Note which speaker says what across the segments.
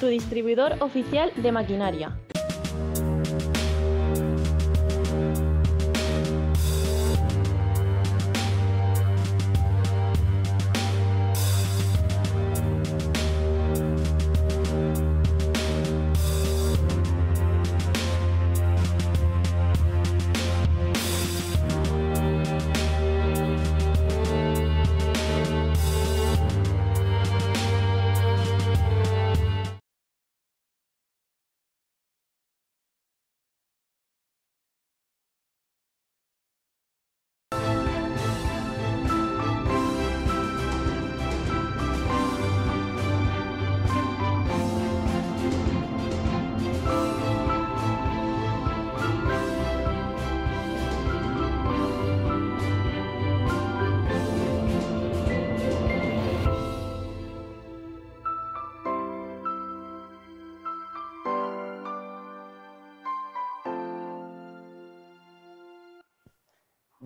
Speaker 1: tu distribuidor oficial de maquinaria.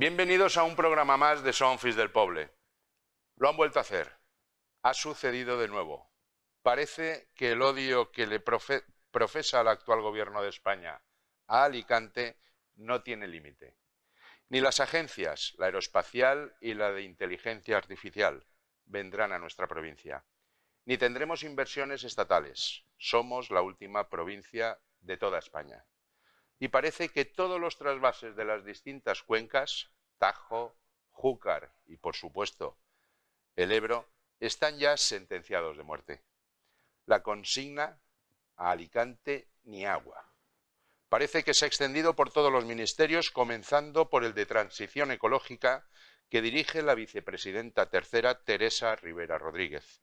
Speaker 2: Bienvenidos a un programa más de Sonfis del Poble. Lo han vuelto a hacer. Ha sucedido de nuevo. Parece que el odio que le profesa al actual gobierno de España a Alicante no tiene límite. Ni las agencias, la aeroespacial y la de inteligencia artificial, vendrán a nuestra provincia. Ni tendremos inversiones estatales. Somos la última provincia de toda España y parece que todos los trasvases de las distintas cuencas Tajo, Júcar y, por supuesto, el Ebro, están ya sentenciados de muerte. La consigna a Alicante ni agua. Parece que se ha extendido por todos los ministerios, comenzando por el de Transición Ecológica, que dirige la vicepresidenta tercera, Teresa Rivera Rodríguez.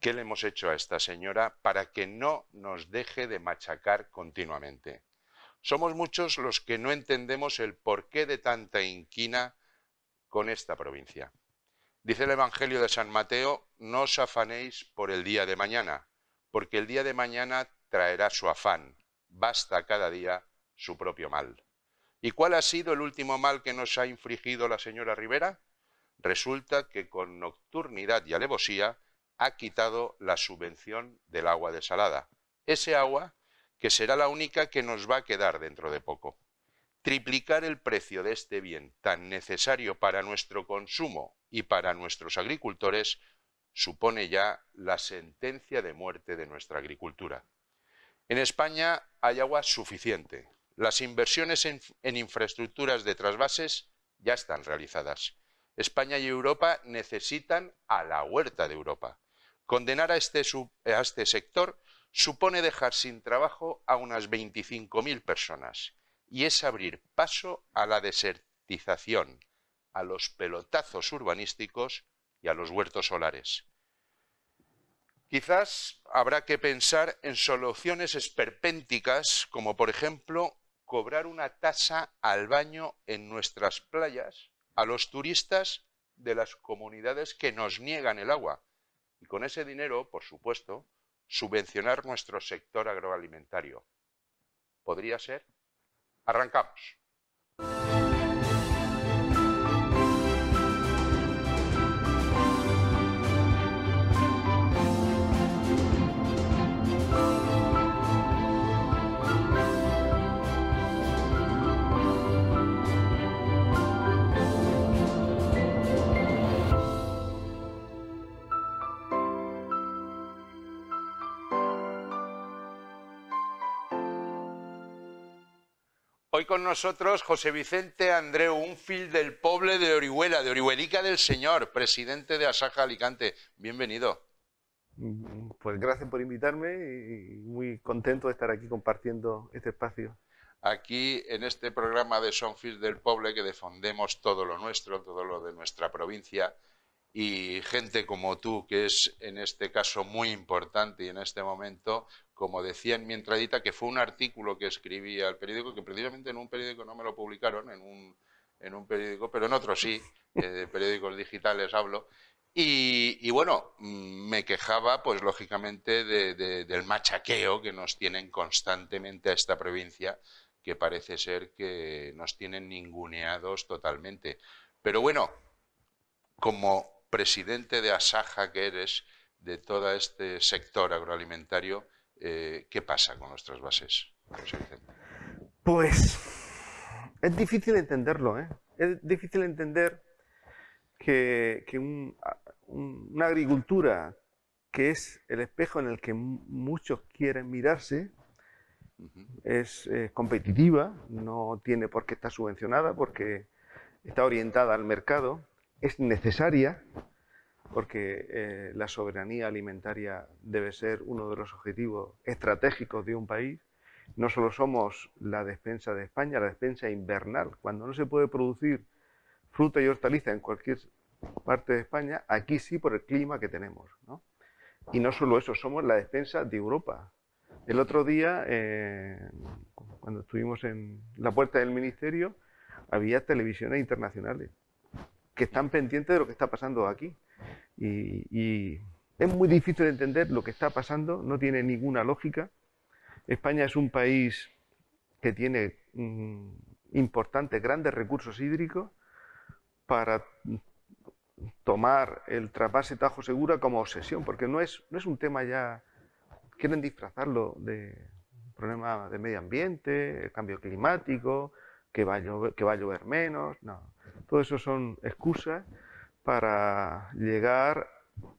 Speaker 2: ¿Qué le hemos hecho a esta señora para que no nos deje de machacar continuamente? Somos muchos los que no entendemos el porqué de tanta inquina con esta provincia. Dice el Evangelio de San Mateo, no os afanéis por el día de mañana, porque el día de mañana traerá su afán, basta cada día su propio mal. ¿Y cuál ha sido el último mal que nos ha infligido la señora Rivera? Resulta que con nocturnidad y alevosía ha quitado la subvención del agua desalada. Ese agua que será la única que nos va a quedar dentro de poco. Triplicar el precio de este bien tan necesario para nuestro consumo y para nuestros agricultores supone ya la sentencia de muerte de nuestra agricultura. En España hay agua suficiente. Las inversiones en, infraestructuras de trasvases ya están realizadas. España y Europa necesitan a la huerta de Europa. Condenar a este, este sector supone dejar sin trabajo a unas 25.000 personas y es abrir paso a la desertización, a los pelotazos urbanísticos y a los huertos solares. Quizás habrá que pensar en soluciones esperpénticas, como por ejemplo cobrar una tasa al baño en nuestras playas a los turistas de las comunidades que nos niegan el agua. Y con ese dinero, por supuesto, subvencionar nuestro sector agroalimentario. ¿Podría ser? Arrancamos. Hoy con nosotros José Vicente Andreu, un fil del Poble de Orihuela, de Orihuelica del Señor, presidente de Asaja Alicante. Bienvenido.
Speaker 1: Pues gracias por invitarme y muy contento de estar aquí compartiendo este espacio.
Speaker 2: Aquí en este programa de Son Fil del Poble que defendemos todo lo nuestro, todo lo de nuestra provincia y gente como tú que es en este caso muy importante y en este momento como decía en mi entradita, que fue un artículo que escribí al periódico, que precisamente en un periódico no me lo publicaron, en un, periódico, pero en otro sí, de periódicos digitales hablo, y, bueno, mm, me quejaba, pues lógicamente, del machaqueo que nos tienen constantemente a esta provincia, que parece ser que nos tienen ninguneados totalmente. Pero bueno, como presidente de Asaja que eres, de todo este sector agroalimentario, eh, ¿qué pasa con nuestras bases?
Speaker 1: Pues es difícil entenderlo, ¿eh? Es difícil entender que, una agricultura que es el espejo en el que muchos quieren mirarse, es eh, competitiva, no tiene por qué estar subvencionada porque está orientada al mercado, es necesaria, porque eh, la soberanía alimentaria debe ser uno de los objetivos estratégicos de un país. No solo somos la despensa de España, la despensa invernal. Cuando no se puede producir fruta y hortaliza en cualquier parte de España, aquí sí por el clima que tenemos. Y no solo eso, somos la despensa de Europa. El otro día, eh, cuando estuvimos en la puerta del ministerio, había televisiones internacionales que están pendientes de lo que está pasando aquí y, es muy difícil entender lo que está pasando, no tiene ninguna lógica. España es un país que tiene mm, importantes, grandes recursos hídricos para tomar el trapase Tajo Segura como obsesión, porque no es, un tema ya, quieren disfrazarlo de problemas de medio ambiente, cambio climático, que que va a llover menos, no. Todo eso son excusas para llegar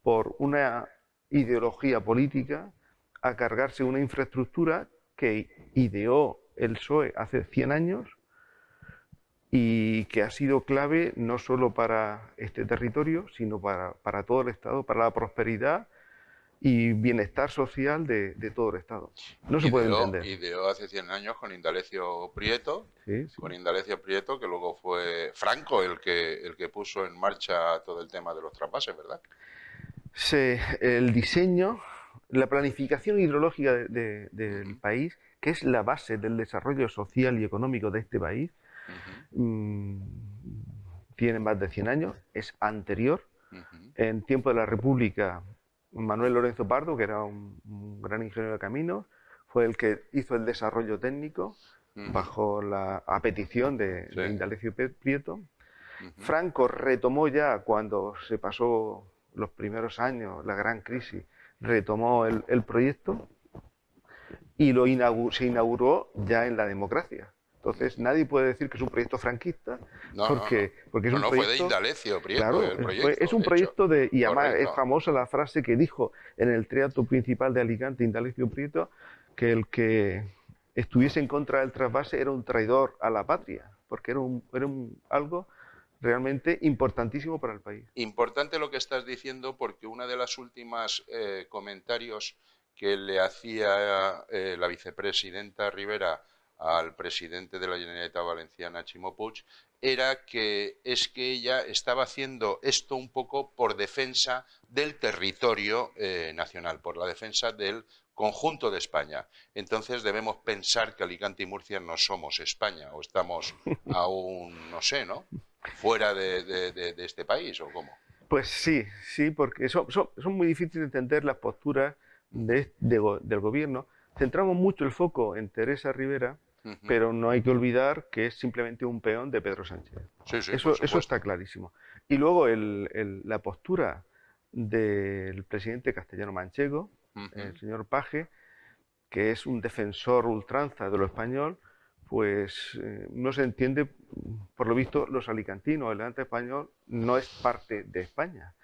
Speaker 1: por una ideología política a cargarse una infraestructura que ideó el PSOE hace 100 años y que ha sido clave no solo para este territorio, sino para, para todo el Estado, para la prosperidad y bienestar social de, todo el Estado. No se puede entender.
Speaker 2: Ideó hace 100 años con Indalecio Prieto, con Indalecio Prieto, que luego fue Franco el que, el que puso en marcha todo el tema de los trasvases, ¿verdad?
Speaker 1: Sí, el diseño, la planificación hidrológica del país, que es la base del desarrollo social y económico de este país, mm, tiene más de 100 años, es anterior. En tiempo de la República Manuel Lorenzo Pardo, que era un, gran ingeniero de caminos, fue el que hizo el desarrollo técnico bajo la petición de, Indalecio Prieto. Franco retomó ya cuando se pasó los primeros años, la gran crisis, retomó el, proyecto y lo se inauguró ya en la democracia. Entonces nadie puede decir que es un proyecto franquista,
Speaker 2: porque, porque es un proyecto... fue de Indalecio, Prieto, es
Speaker 1: un proyecto de... Y además es famosa la frase que dijo en el teatro principal de Alicante, Indalecio Prieto, que el que estuviese en contra del trasvase era un traidor a la patria, porque era, un, era un, algo realmente importantísimo para el país.
Speaker 2: Importante lo que estás diciendo, porque una de las últimas eh, comentarios que le hacía eh, la vicepresidenta Rivera al presidente de la Generalitat Valenciana, Chimo Puig, era que es que ella estaba haciendo esto un poco por defensa del territorio eh, nacional, por la defensa del conjunto de España. Entonces debemos pensar que Alicante y Murcia no somos España o estamos aún, no sé, ¿no? Fuera de, este país o cómo.
Speaker 1: Pues sí, sí, porque son, son muy difíciles de entender las posturas del gobierno. Centramos mucho el foco en Teresa Rivera, pero no hay que olvidar que es simplemente un peón de Pedro Sánchez.
Speaker 2: eso, está
Speaker 1: clarísimo. Y luego la postura del presidente castellano manchego, el señor Paje, que es un defensor ultranza de lo español, pues eh, no se entiende, por lo visto, los alicantinos, el levante español no es parte de España,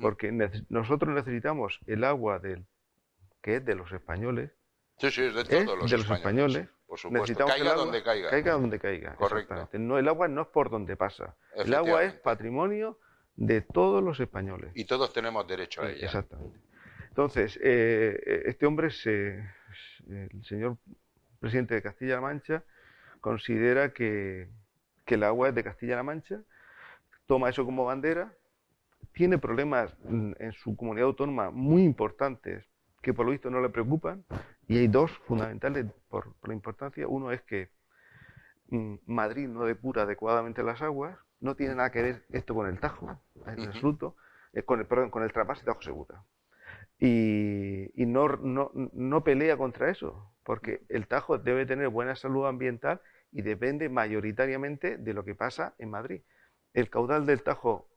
Speaker 1: porque nosotros necesitamos el agua del, que es de los españoles,
Speaker 2: sí, sí, de, todos
Speaker 1: los españoles, caiga donde caiga. donde caiga. Correcto. No, el agua no es por donde pasa. El agua es patrimonio de todos los españoles. Y todos
Speaker 2: tenemos derecho a ella.
Speaker 1: Exactamente. Entonces, eh, eh, este hombre, el señor presidente de Castilla-La Mancha, considera que, que el agua es de Castilla-La Mancha, toma eso como bandera, tiene problemas en su comunidad autónoma muy importantes que por lo visto no le preocupan, y hay dos fundamentales por, la importancia. Uno es que mm, Madrid no depura adecuadamente las aguas, no tiene nada que ver esto con el Tajo, en absoluto, eh, con el, perdón, con el Trapas Tajo Segura. Y, y no, pelea contra eso, porque el Tajo debe tener buena salud ambiental y depende mayoritariamente de lo que pasa en Madrid. El caudal del Tajo,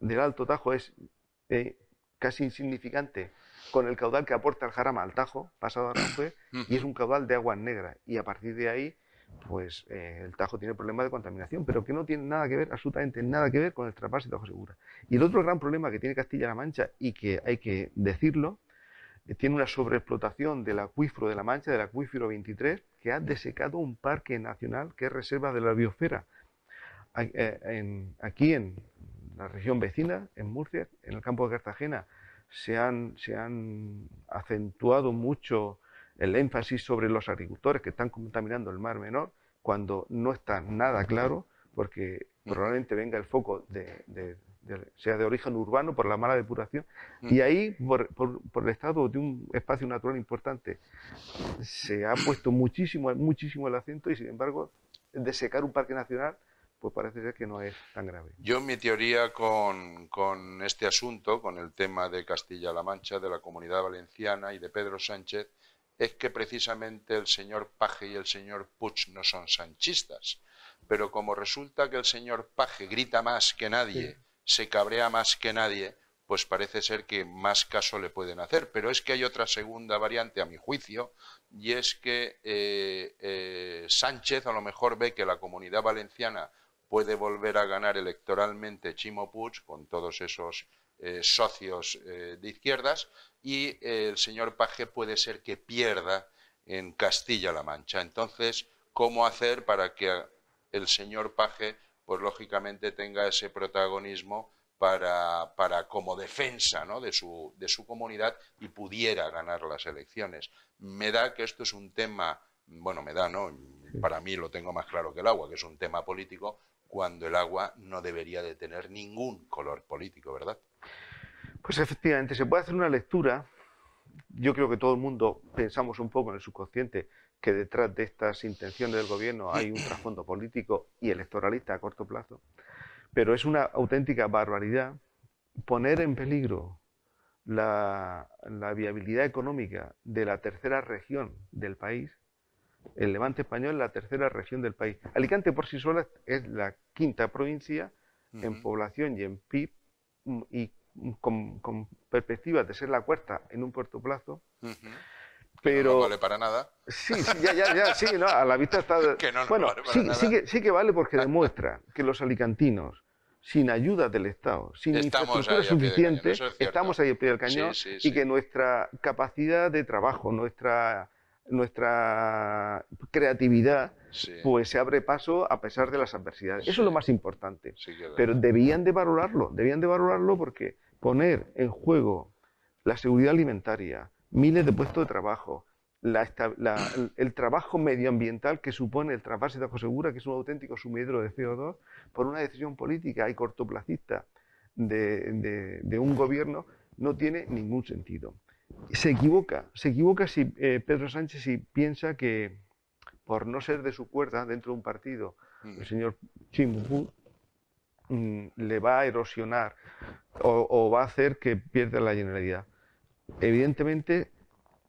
Speaker 1: del Alto Tajo, es eh, casi insignificante con el caudal que aporta el Jarama al Tajo, pasado a rompe y es un caudal de agua negra Y a partir de ahí, pues eh, el Tajo tiene problemas de contaminación, pero que no tiene nada que ver, absolutamente nada que ver con el de Tajo Segura. Y el otro gran problema que tiene Castilla-La Mancha, y que hay que decirlo, eh, tiene una sobreexplotación del acuífero de La Mancha, del acuífero 23, que ha desecado un parque nacional que es reserva de la biosfera. Eh, aquí en la región vecina, en Murcia, en el campo de Cartagena, se han, acentuado mucho el énfasis sobre los agricultores que están contaminando el mar menor cuando no está nada claro, porque mm. probablemente venga el foco de, sea de origen urbano por la mala depuración, mm. y ahí, por, el estado de un espacio natural importante, se ha puesto muchísimo, muchísimo el acento y, sin embargo, de secar un parque nacional pues parece ser que no es tan grave.
Speaker 2: Yo mi teoría con, este asunto, con el tema de Castilla-La Mancha, de la comunidad valenciana y de Pedro Sánchez, es que precisamente el señor Paje y el señor Puig no son sanchistas. Pero como resulta que el señor Paje grita más que nadie, se cabrea más que nadie, pues parece ser que más caso le pueden hacer. Pero es que hay otra segunda variante, a mi juicio, y es que eh, eh, Sánchez a lo mejor ve que la comunidad valenciana puede volver a ganar electoralmente Chimo Puig con todos esos eh, socios eh, de izquierdas y el señor Paje puede ser que pierda en Castilla-La Mancha. Entonces, ¿cómo hacer para que el señor Paje, pues lógicamente, tenga ese protagonismo para, como defensa de, su, de su comunidad y pudiera ganar las elecciones? Me da que esto es un tema, bueno, me da, ¿no? Para mí lo tengo más claro que el agua, que es un tema político, cuando el agua no debería de tener ningún color político, ¿verdad?
Speaker 1: Pues efectivamente, se puede hacer una lectura. Yo creo que todo el mundo pensamos un poco en el subconsciente que detrás de estas intenciones del gobierno hay un trasfondo político y electoralista a corto plazo. Pero es una auténtica barbaridad poner en peligro la, la viabilidad económica de la tercera región del país el Levante español es la tercera región del país. Alicante por sí sola es la quinta provincia en población y en PIB mm, y con, perspectiva de ser la cuarta en un puerto plazo. Pero... No, vale para nada. Sí, ya, ya, sí, no, a la vista está... que bueno, sí, Sí, que, vale porque demuestra que los alicantinos, sin ayuda del Estado, sin infraestructura suficiente, estamos ahí en pie del cañón y que nuestra capacidad de trabajo, nuestra nuestra creatividad, pues se abre paso a pesar de las adversidades. Eso es lo más importante. Pero debían de valorarlo, debían de valorarlo porque poner en juego la seguridad alimentaria, miles de puestos de trabajo, el trabajo medioambiental que supone el trasvase de Segura, que es un auténtico sumidero de CO2, por una decisión política y cortoplacista de un gobierno, no tiene ningún sentido se equivoca, se equivoca si eh, Pedro Sánchez si piensa que por no ser de su cuerda dentro de un partido, el señor Chimbu mm, le va a erosionar o, va a hacer que pierda la generalidad. Evidentemente,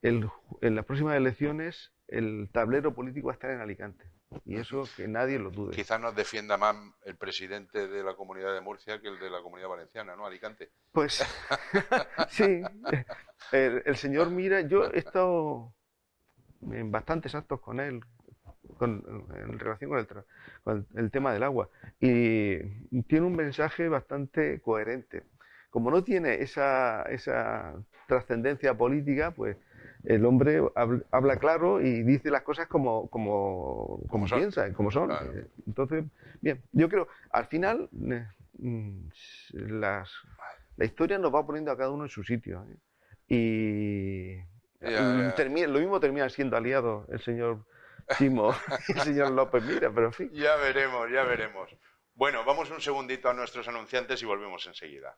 Speaker 1: en las próximas elecciones el tablero político va a estar en Alicante. Y eso que nadie lo dude. Quizás
Speaker 2: nos defienda más el presidente de la comunidad de Murcia que el de la comunidad valenciana, ¿no? Alicante.
Speaker 1: Pues sí, el, señor Mira, yo he estado en bastantes actos con él en relación con, el, tema del agua y tiene un mensaje bastante coherente. Como no tiene esa, esa trascendencia política, pues el hombre habla claro y dice las cosas como, como, como, piensa, como son. Eh, entonces, bien, yo creo, al final, eh, mm, las, la historia nos va poniendo a cada uno en su sitio. ¿eh? Y, lo mismo termina siendo aliado el señor Chimo y el señor López Mira, pero en fin.
Speaker 2: Ya veremos, ya veremos. Bueno, vamos un segundito a nuestros anunciantes y volvemos enseguida.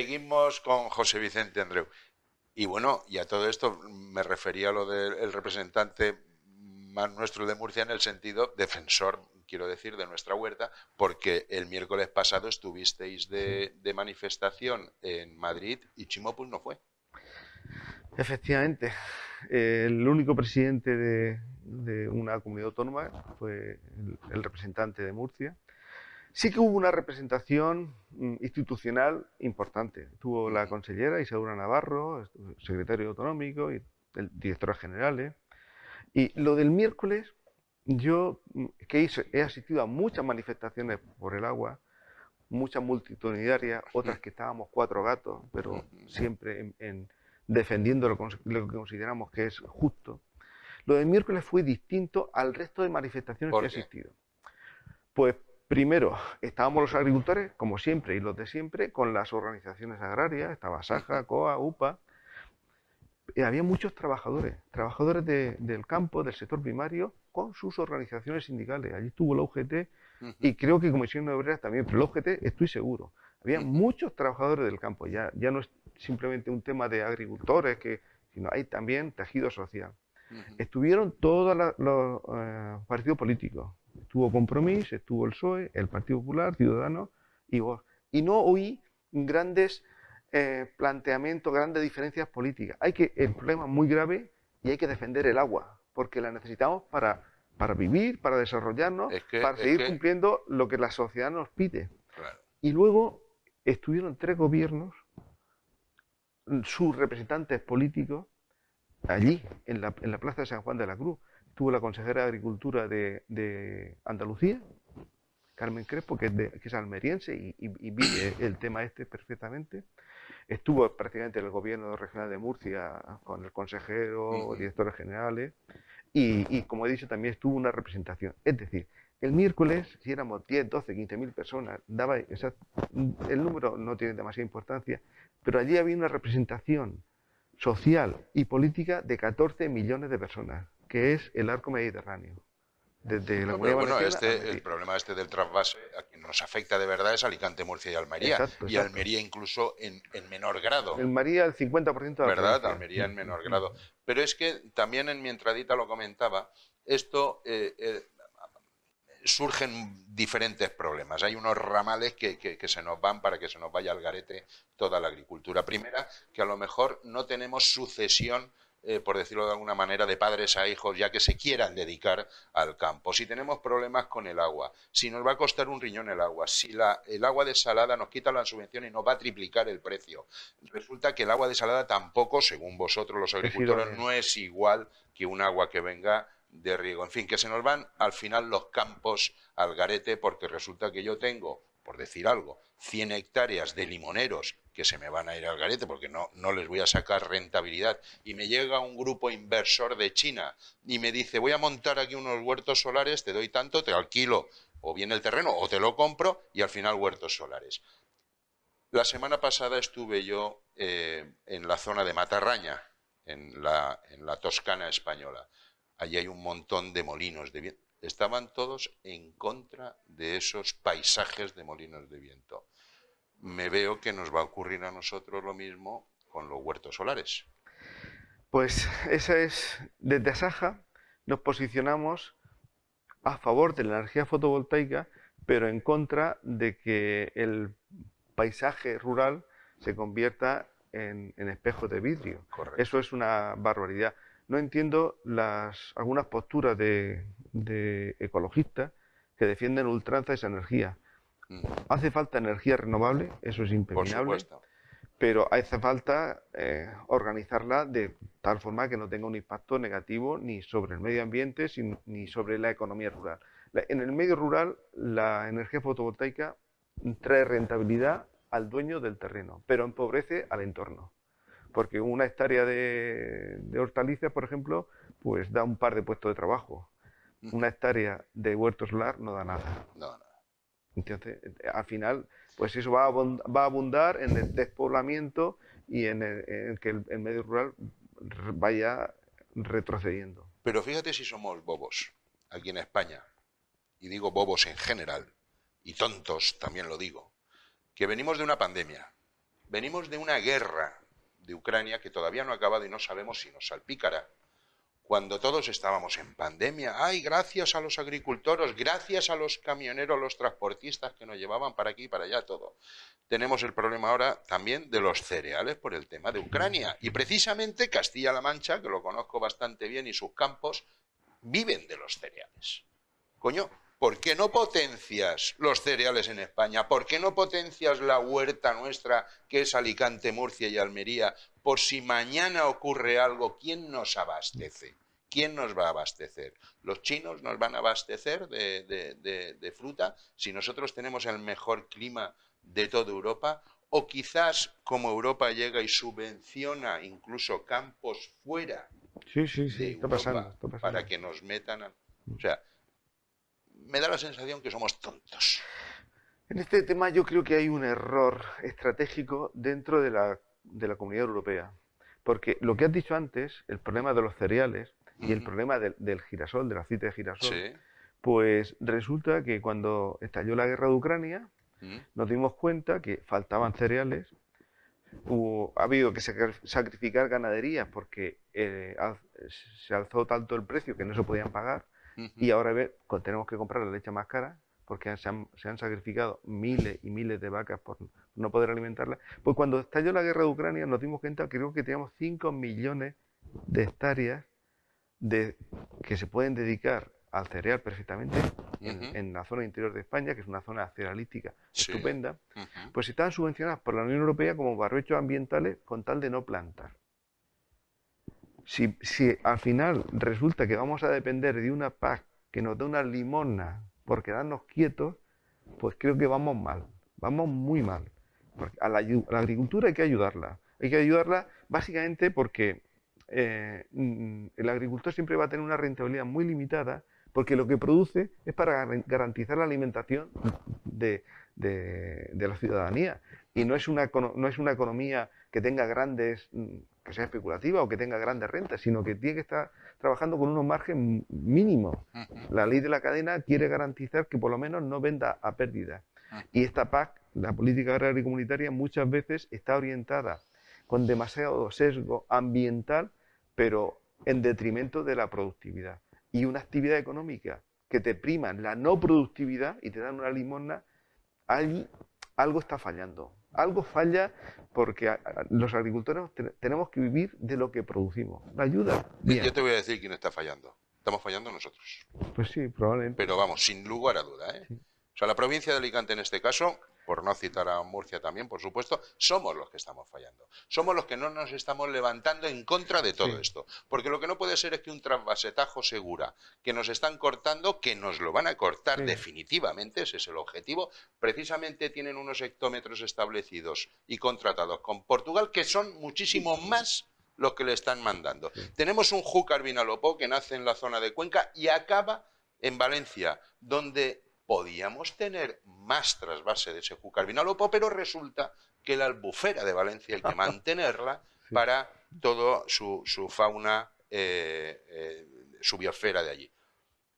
Speaker 2: Seguimos con José Vicente Andreu. Y bueno, y a todo esto me refería a lo del representante más nuestro de Murcia en el sentido defensor, quiero decir, de nuestra huerta, porque el miércoles pasado estuvisteis de, manifestación en Madrid y Chimopul pues, no fue.
Speaker 1: Efectivamente, el único presidente de, una
Speaker 2: comunidad autónoma
Speaker 1: fue el representante de Murcia Sí que hubo una representación mm, institucional importante. Tuvo la consellera Isaura Navarro, secretario autonómico y el director general. ¿eh? Y lo del miércoles, yo mm, que he asistido a muchas manifestaciones por el agua, muchas multitudinarias, otras que estábamos cuatro gatos, pero siempre en, defendiendo lo, que consideramos que es justo. Lo del miércoles fue distinto al resto de manifestaciones que he asistido. Pues Primero, estábamos los agricultores, como siempre y los de siempre, con las organizaciones agrarias, estaba Saja, COA, UPA. Y eh, había muchos trabajadores, trabajadores del campo, del sector primario, con sus organizaciones sindicales. Allí estuvo la UGT y creo que Comisión de Obreras también, pero la UGT estoy seguro. Había muchos trabajadores del campo, ya, ya no es simplemente un tema de agricultores, que, sino hay también tejido social. Estuvieron todos los eh, partidos políticos, Estuvo compromiso estuvo el PSOE, el Partido Popular, Ciudadanos y vos. Y no oí grandes eh, planteamientos, grandes diferencias políticas. Hay que, el problema es muy grave y hay que defender el agua, porque la necesitamos para, para vivir, para desarrollarnos, para seguir cumpliendo lo que la sociedad nos pide. Y luego estuvieron tres gobiernos, sus representantes políticos, allí, en la, en la Plaza de San Juan de la Cruz tuvo la consejera de Agricultura de, Andalucía, Carmen Crespo, que es, almeriense y, vive el tema este perfectamente. Estuvo prácticamente en el gobierno regional de Murcia con el consejero, directores generales, y, como he dicho, también estuvo una representación. Es decir, el miércoles, si éramos 10, 12, 15 mil personas, daba el número no tiene demasiada importancia, pero allí había una representación social y política de 14 millones de personas, que es el arco mediterráneo. Desde bueno, este,
Speaker 2: el problema este del trasvase a quien nos afecta de verdad es Alicante, Murcia y Almería. Y Almería incluso en, menor grado.
Speaker 1: Almería el 50% de la ¿Verdad? Almería en menor mm. grado.
Speaker 2: Pero es que también en mi entradita lo comentaba, esto eh, eh, surgen diferentes problemas. Hay unos ramales que, se nos van para que se nos vaya al garete toda la agricultura. Primera, que a lo mejor no tenemos sucesión, eh, por decirlo de alguna manera, de padres a hijos, ya que se quieran dedicar al campo. Si tenemos problemas con el agua, si nos va a costar un riñón el agua, si la, el agua desalada nos quita la subvención y nos va a triplicar el precio. Resulta que el agua desalada tampoco, según vosotros los agricultores, no es igual que un agua que venga de riego. En fin, que se nos van al final los campos al garete porque resulta que yo tengo, por decir algo, 100 hectáreas de limoneros que se me van a ir al garete porque no, no les voy a sacar rentabilidad. Y me llega un grupo inversor de China y me dice, voy a montar aquí unos huertos solares, te doy tanto, te alquilo o bien el terreno o te lo compro y al final huertos solares. La semana pasada estuve yo eh, en la zona de Matarraña, en la, en la Toscana española allí hay un montón de molinos de viento. Estaban todos en contra de esos paisajes de molinos de viento. Me veo que nos va a ocurrir a nosotros lo mismo con los huertos solares. Pues esa
Speaker 1: es, desde Asaja nos posicionamos a favor de la energía fotovoltaica, pero en contra de que el paisaje rural se convierta en, espejo espejos de vidrio. Eso es una barbaridad no entiendo las, algunas posturas de, ecologistas que defienden ultranza esa energía. Mm. Hace falta energía renovable, eso es impermeable, pero hace falta eh, organizarla de tal forma que no tenga un impacto negativo ni sobre el medio ambiente ni sobre la economía rural. en el medio rural, la energía fotovoltaica trae rentabilidad al dueño del terreno, pero empobrece al entorno porque una hectárea de, hortalizas, por ejemplo, pues da un par de puestos de trabajo. Mm. Una hectárea de huertos solar no da nada. No, nada. Entonces, al final, pues eso va a, abundar en el despoblamiento y en, que el, medio rural vaya retrocediendo.
Speaker 2: Pero fíjate si somos bobos aquí en España, y digo bobos en general, y tontos también lo digo, que venimos de una pandemia, venimos de una guerra de Ucrania que todavía no ha acabado y no sabemos si nos salpicará. Cuando todos estábamos en pandemia, ay, gracias a los agricultores, gracias a los camioneros, los transportistas que nos llevaban para aquí y para allá todo. Tenemos el problema ahora también de los cereales por el tema de Ucrania. Y precisamente Castilla-La Mancha, que lo conozco bastante bien y sus campos, viven de los cereales. Coño, ¿Por qué no potencias los cereales en España? ¿Por qué no potencias la huerta nuestra, que es Alicante, Murcia y Almería? Por si mañana ocurre algo, ¿quién nos abastece? ¿Quién nos va a abastecer? ¿Los chinos nos van a abastecer de, fruta si nosotros tenemos el mejor clima de toda Europa? ¿O quizás como Europa llega y subvenciona incluso campos fuera
Speaker 1: sí, sí, sí, para
Speaker 2: que nos metan... A... O sea, me da la sensación que somos tontos.
Speaker 1: En este tema yo creo que hay un error estratégico dentro de la, comunidad europea. Porque lo que has dicho antes, el problema de los cereales y el problema del girasol, del aceite de girasol, pues resulta que cuando estalló la guerra de Ucrania, mm. nos dimos cuenta que faltaban cereales, hubo, ha habido que sacrificar ganaderías porque eh, se alzó tanto el precio que no se podían pagar, y ahora tenemos que comprar la leche más cara porque se han, sacrificado miles y miles de vacas por no poder alimentarla. Pues cuando estalló la guerra de Ucrania nos dimos cuenta, creo que teníamos 5 millones de hectáreas que se pueden dedicar al cereal perfectamente en, la zona interior de España, que es una zona cerealística estupenda, pues están subvencionadas por la Unión Europea como barrechos ambientales con tal de no plantar. Si, al final resulta que vamos a depender de una PAC que nos dé una limosna por quedarnos quietos, pues creo que vamos mal, vamos muy mal. a, la, agricultura hay que ayudarla. Hay que ayudarla básicamente porque eh, mm, el agricultor siempre va a tener una rentabilidad muy limitada porque lo que produce es para garantizar la alimentación de, de la ciudadanía. Y no es, una, no es una economía que tenga grandes mm, que sea especulativa o que tenga grandes rentas, sino que tiene que estar trabajando con unos márgenes mínimos. La ley de la cadena quiere garantizar que por lo menos no venda a pérdida. Y esta PAC, la política agraria y comunitaria, muchas veces está orientada con demasiado sesgo ambiental, pero en detrimento de la productividad. Y una actividad económica que te prima la no productividad y te dan una limosna, algo está fallando. Algo falla porque los agricultores tenemos que vivir de lo que producimos. La ayuda. Yo te voy
Speaker 2: a decir quién está fallando. Estamos fallando nosotros.
Speaker 1: Pues sí, probablemente. Pero
Speaker 2: vamos, sin lugar a duda. ¿eh? O sea, la provincia de Alicante en este caso por no citar a Murcia también, por supuesto, somos los que estamos fallando. Somos los que no nos estamos levantando en contra de todo esto. Porque lo que no puede ser es que un trasvasetajo Segura, que nos están cortando, que nos lo van a cortar definitivamente, ese es el objetivo, precisamente tienen unos hectómetros establecidos y contratados con Portugal que son muchísimo más los que le están mandando. Tenemos un Júcar Vinalopó que nace en la zona de Cuenca y acaba en Valencia, donde podíamos tener más trasvase de ese júcar pero resulta que la albufera de Valencia hay que mantenerla para toda su, fauna, eh, eh, su biosfera de allí.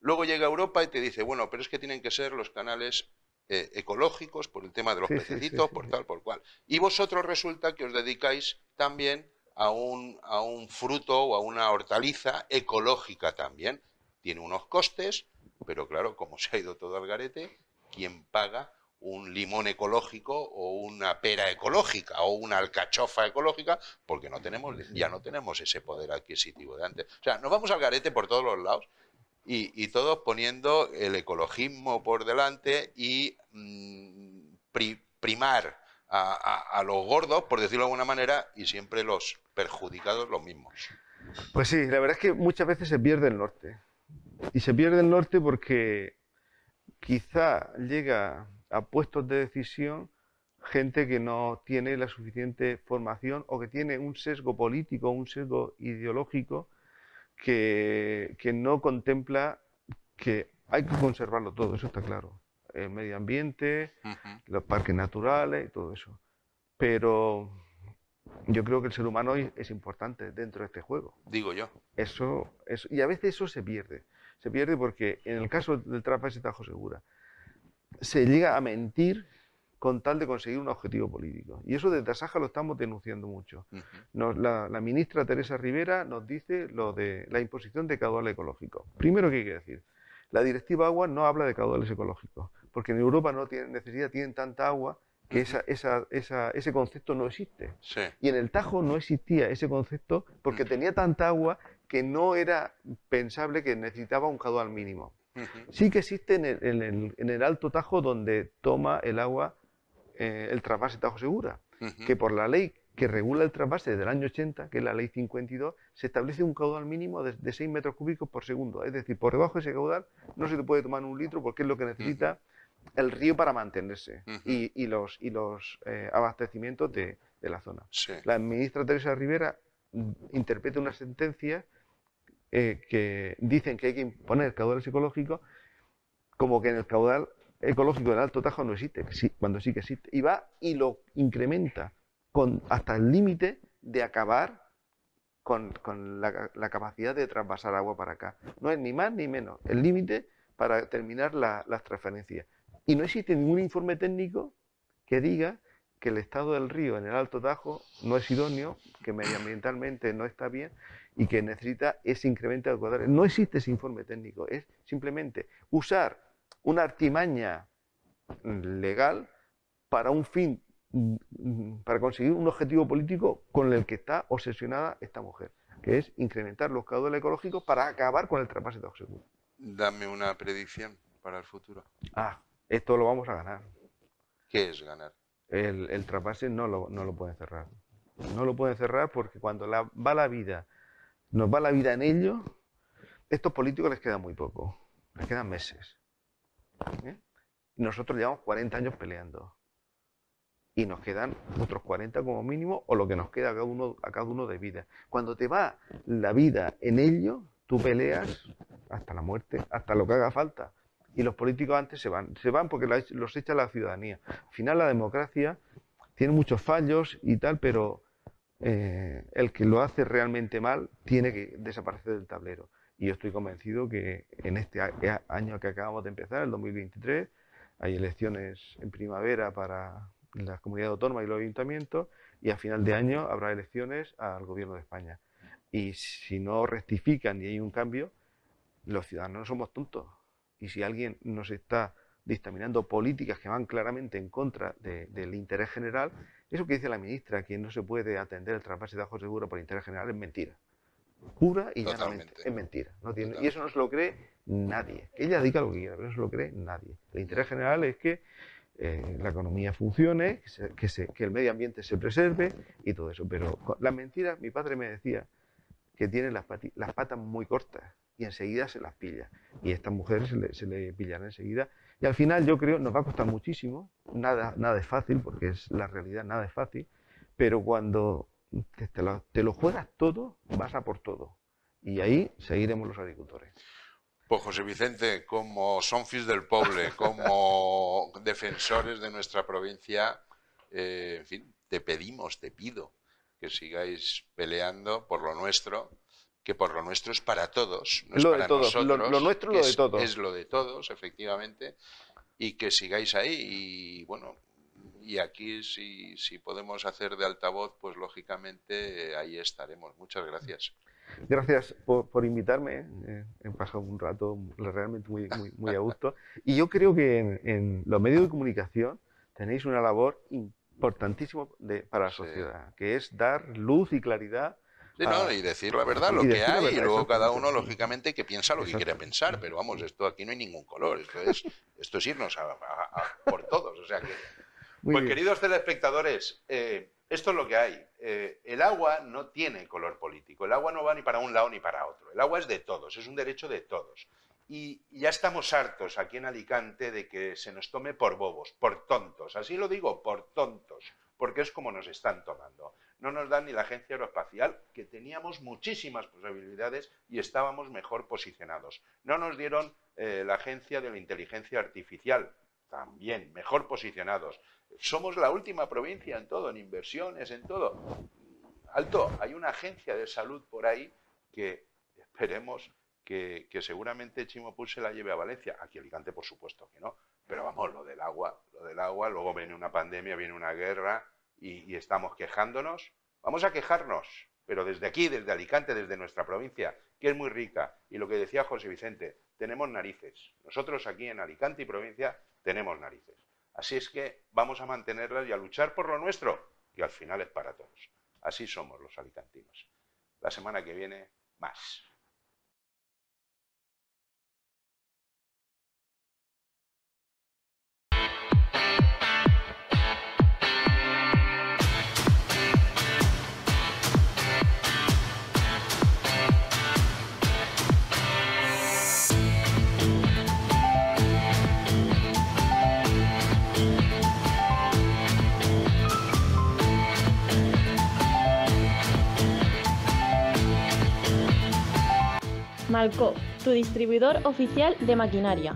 Speaker 2: Luego llega Europa y te dice, bueno, pero es que tienen que ser los canales eh, ecológicos por el tema de los pececitos, por tal, por cual. Y vosotros resulta que os dedicáis también a un fruto o a una hortaliza ecológica también. Tiene unos costes, pero claro, como se ha ido todo al garete, ¿quién paga un limón ecológico o una pera ecológica o una alcachofa ecológica? Porque no tenemos, ya no tenemos ese poder adquisitivo de antes. O sea, nos vamos al garete por todos los lados y, todos poniendo el ecologismo por delante y mm, primar a, los gordos, por decirlo de alguna manera, y siempre los perjudicados los mismos.
Speaker 1: Pues sí, la verdad es que muchas veces se pierde el norte. Y se pierde el norte porque quizá llega a puestos de decisión gente que no tiene la suficiente formación o que tiene un sesgo político, un sesgo ideológico que, no contempla que hay que conservarlo todo, eso está claro. El medio ambiente, los parques naturales, y todo eso. Pero yo creo que el ser humano es importante dentro de este juego. Digo yo. Eso, eso y a veces eso se pierde se pierde porque en el caso del ese Tajo Segura se llega a mentir con tal de conseguir un objetivo político. Y eso desde Asaja lo estamos denunciando mucho. la, ministra Teresa Rivera nos dice lo de la imposición de caudales ecológicos. Primero, ¿qué quiere decir? La directiva agua no habla de caudales ecológicos, porque en Europa no tienen necesidad, tienen tanta agua que ese concepto no existe. Y en el Tajo no existía ese concepto porque tenía tanta agua que no era pensable que necesitaba un caudal mínimo. Sí que existe en el, Alto Tajo donde toma el agua eh, el trasvase Tajo Segura, que por la ley que regula el trasvase del año 80, que es la ley 52, se establece un caudal mínimo de, 6 metros cúbicos por segundo. Es decir, por debajo de ese caudal no se te puede tomar un litro porque es lo que necesita el río para mantenerse y, los, eh, abastecimientos de, la zona. La ministra Teresa Rivera mm, interpreta una sentencia eh, que dicen que hay que imponer caudales ecológicos, como que en el caudal ecológico del Alto Tajo no existe, cuando sí que existe. Y va y lo incrementa hasta el límite de acabar con, la, capacidad de trasvasar agua para acá. No es ni más ni menos, el límite para terminar las transferencias. Y no existe ningún informe técnico que diga que el estado del río en el Alto Tajo no es idóneo, que medioambientalmente no está bien y que necesita ese incremento de cuadrado. No existe ese informe técnico, es simplemente usar una artimaña legal para un fin, para conseguir un objetivo político con el que está obsesionada esta mujer, que es incrementar los caudales ecológicos para acabar con el trapase de oxígeno...
Speaker 2: Dame una predicción para el futuro.
Speaker 1: Ah, esto lo vamos a ganar.
Speaker 2: ¿Qué es ganar?
Speaker 1: El, trapase no lo, no lo pueden cerrar. No lo puede cerrar porque cuando la, va la vida nos va la vida en ello, estos políticos les queda muy poco, les quedan meses. ¿eh? nosotros llevamos 40 años peleando. Y nos quedan otros 40 como mínimo, o lo que nos queda cada uno, a cada uno de vida. Cuando te va la vida en ello, tú peleas hasta la muerte, hasta lo que haga falta. Y los políticos antes se van, se van porque los echa la ciudadanía. Al final la democracia tiene muchos fallos y tal, pero eh, el que lo hace realmente mal tiene que desaparecer del tablero. Y yo estoy convencido que en este año que acabamos de empezar, el 2023, hay elecciones en primavera para la comunidad autónoma y los ayuntamientos y a final de año habrá elecciones al gobierno de España. Y si no rectifican y hay un cambio, los ciudadanos no somos tontos. Y si alguien nos está dictaminando políticas que van claramente en contra del interés general, eso que dice la ministra, que no se puede atender el trasvase de ajo seguro por interés general, es mentira. Pura y llanamente. Es mentira. No tiene, y eso no se lo cree nadie. Que Ella diga lo que quiera, pero no se lo cree nadie. El interés general es que eh, la economía funcione, que, el medio ambiente se preserve y todo eso. Pero las mentiras, mi padre me decía que tiene las, patas muy cortas y enseguida se las pilla. Y a estas mujeres se le, se le pillan enseguida y al final yo creo nos va a costar muchísimo, nada, nada es fácil, porque es la realidad, nada es fácil, pero cuando te, lo, juegas todo, vas a por todo. Y ahí seguiremos los agricultores.
Speaker 2: Pues José Vicente, como sonfis del pobre, como defensores de nuestra provincia, eh, en fin, te pedimos, te pido que sigáis peleando por lo nuestro, que por lo nuestro es para todos. No es para todos, nosotros, lo, nuestro es lo de todos. Es lo de todos, efectivamente, y que sigáis ahí y bueno, y aquí si, podemos hacer de altavoz, pues lógicamente eh, ahí estaremos. Muchas gracias.
Speaker 1: Gracias por, invitarme. Eh, he pasado un rato realmente muy, muy, a gusto. Y yo creo que en, los medios de comunicación tenéis una labor importantísima para la sociedad, que es dar luz y claridad
Speaker 2: y decir la verdad, lo que hay, y luego cada uno, lógicamente, que piensa lo que quiere pensar, pero vamos, esto aquí no hay ningún color, esto es, esto es irnos por todos. O sea que, pues queridos telespectadores, eh, esto es lo que hay. Eh, el agua no tiene color político, el agua no va ni para un lado ni para otro, el agua es de todos, es un derecho de todos. Y ya estamos hartos aquí en Alicante de que se nos tome por bobos, por tontos, así lo digo, por tontos, porque es como nos están tomando no nos dan ni la Agencia Aeroespacial, que teníamos muchísimas posibilidades y estábamos mejor posicionados. No nos dieron eh, la Agencia de la Inteligencia Artificial, también mejor posicionados. Somos la última provincia en todo, en inversiones, en todo. Alto, hay una agencia de salud por ahí que esperemos que, seguramente Chimo se la lleve a Valencia. Aquí Alicante, por supuesto que no. Pero vamos, lo del agua, lo del agua, luego viene una pandemia, viene una guerra, y, estamos quejándonos. Vamos a quejarnos, pero desde aquí, desde Alicante, desde nuestra provincia, que es muy rica, y lo que decía José Vicente, tenemos narices. Nosotros aquí en Alicante y provincia tenemos narices. Así es que vamos a mantenerlas y a luchar por lo nuestro, que al final es para todos. Así somos los alicantinos. La semana que viene, más.
Speaker 1: Malco, tu distribuidor oficial de maquinaria.